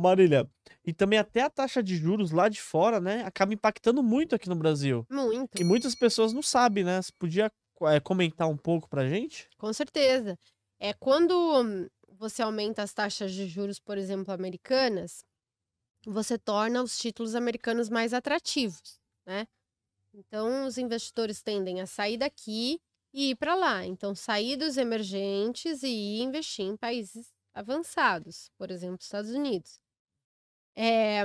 Marília, e também até a taxa de juros lá de fora, né, acaba impactando muito aqui no Brasil. Muito. E muitas pessoas não sabem, né? Você podia é, comentar um pouco pra gente? Com certeza. É quando você aumenta as taxas de juros, por exemplo, americanas, você torna os títulos americanos mais atrativos, né? Então, os investidores tendem a sair daqui e ir para lá. Então, sair dos emergentes e investir em países avançados, por exemplo, Estados Unidos. É,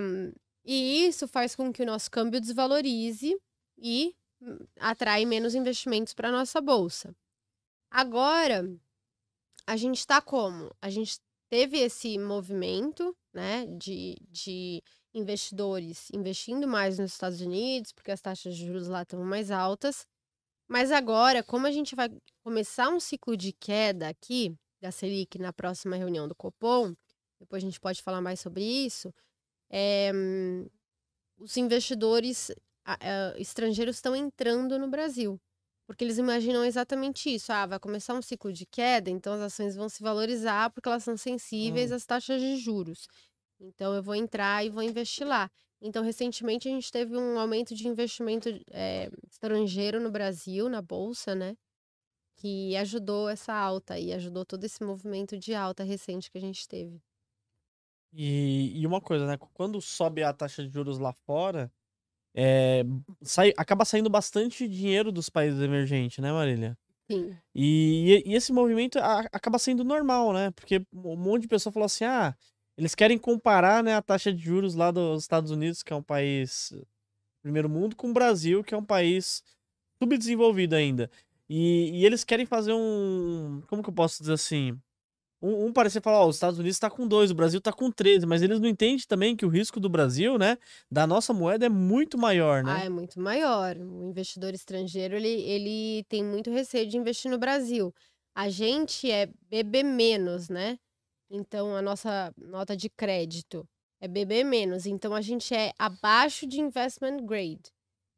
e isso faz com que o nosso câmbio desvalorize e hum, atrai menos investimentos para nossa bolsa. Agora, a gente está como? A gente teve esse movimento né, de, de investidores investindo mais nos Estados Unidos, porque as taxas de juros lá estão mais altas. Mas agora, como a gente vai começar um ciclo de queda aqui da Selic na próxima reunião do Copom, depois a gente pode falar mais sobre isso, é, os investidores eh, estrangeiros estão entrando no Brasil. Porque eles imaginam exatamente isso. Ah, vai começar um ciclo de queda, então as ações vão se valorizar porque elas são sensíveis hum. às taxas de juros. Então eu vou entrar e vou investir lá. Então, recentemente, a gente teve um aumento de investimento é, estrangeiro no Brasil, na Bolsa, né? Que ajudou essa alta e ajudou todo esse movimento de alta recente que a gente teve. E, e uma coisa, né? Quando sobe a taxa de juros lá fora, é, sai, acaba saindo bastante dinheiro dos países emergentes, né, Marília? Sim. E, e, esse movimento acaba sendo normal, né? Porque um monte de pessoa falou assim: ah, eles querem comparar né, a taxa de juros lá dos Estados Unidos, que é um país eh, primeiro mundo, com o Brasil, que é um país subdesenvolvido ainda. E, e eles querem fazer um. Como que eu posso dizer assim? Um, um parecia falar, ó, os Estados Unidos está com 2, o Brasil está com 13, mas eles não entendem também que o risco do Brasil, né, da nossa moeda é muito maior, né? Ah, é muito maior. O investidor estrangeiro, ele, ele tem muito receio de investir no Brasil. A gente é BB menos, né? Então, a nossa nota de crédito é BB menos. Então, a gente é abaixo de investment grade.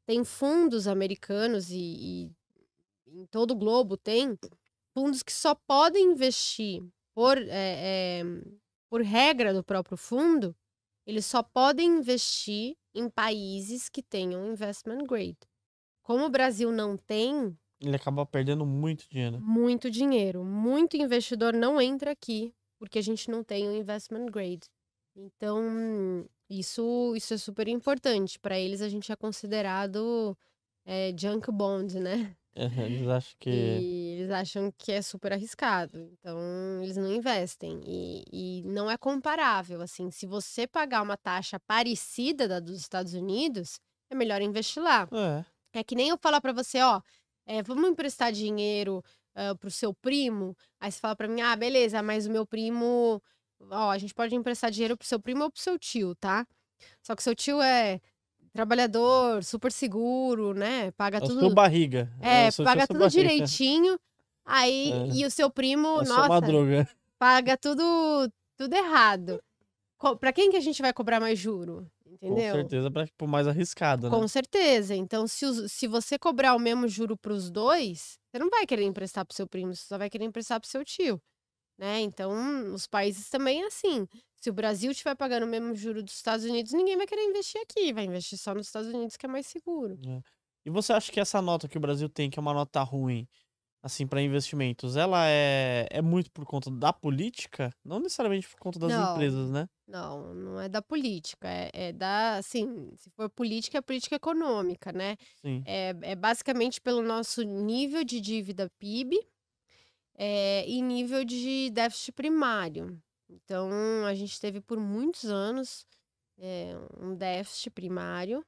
Tem fundos americanos e, e em todo o globo tem fundos que só podem investir por, é, é, por regra do próprio fundo, eles só podem investir em países que tenham investment grade. Como o Brasil não tem. Ele acaba perdendo muito dinheiro. Né? Muito dinheiro. Muito investidor não entra aqui porque a gente não tem o investment grade. Então, isso, isso é super importante. Para eles, a gente é considerado é, junk bond, né? eles acham que. E eles acham que é super arriscado. Então, eles não investem. E, e não é comparável. Assim, se você pagar uma taxa parecida da dos Estados Unidos, é melhor investir lá. É, é que nem eu falar para você, ó, é, vamos emprestar dinheiro uh, pro seu primo. Aí você fala para mim, ah, beleza, mas o meu primo. Ó, a gente pode emprestar dinheiro pro seu primo ou pro seu tio, tá? Só que seu tio é trabalhador, super seguro, né? Paga é tudo. Sua barriga. É, é, é paga tudo barriga. direitinho. Aí, é. e o seu primo, é nossa, madruga. paga tudo, tudo errado. para quem que a gente vai cobrar mais juro? Entendeu? Com certeza, para por tipo, mais arriscado, né? Com certeza. Então, se, os, se você cobrar o mesmo juro para os dois, você não vai querer emprestar pro seu primo, você só vai querer emprestar pro seu tio. Né? Então, os países também é assim. Se o Brasil estiver pagando o mesmo juro dos Estados Unidos, ninguém vai querer investir aqui, vai investir só nos Estados Unidos, que é mais seguro. É. E você acha que essa nota que o Brasil tem, que é uma nota ruim, assim, para investimentos, ela é, é muito por conta da política? Não necessariamente por conta das não, empresas, né? Não, não é da política. É, é, da, assim, se for política, é política econômica, né? Sim. É, é basicamente pelo nosso nível de dívida PIB é, e nível de déficit primário. Então, a gente teve por muitos anos é, um déficit primário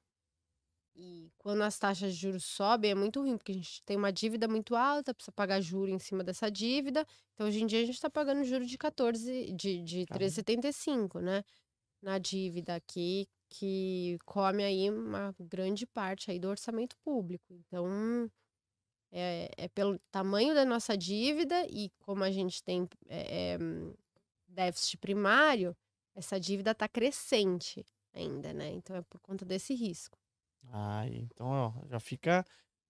e quando as taxas de juros sobem, é muito ruim, porque a gente tem uma dívida muito alta, precisa pagar juro em cima dessa dívida. Então, hoje em dia, a gente está pagando juro de 14, de, de 13,75, né? Na dívida aqui, que come aí uma grande parte aí do orçamento público. Então, é, é pelo tamanho da nossa dívida e como a gente tem é, é, déficit primário, essa dívida está crescente ainda, né? Então, é por conta desse risco. Ah, então, ó, já fica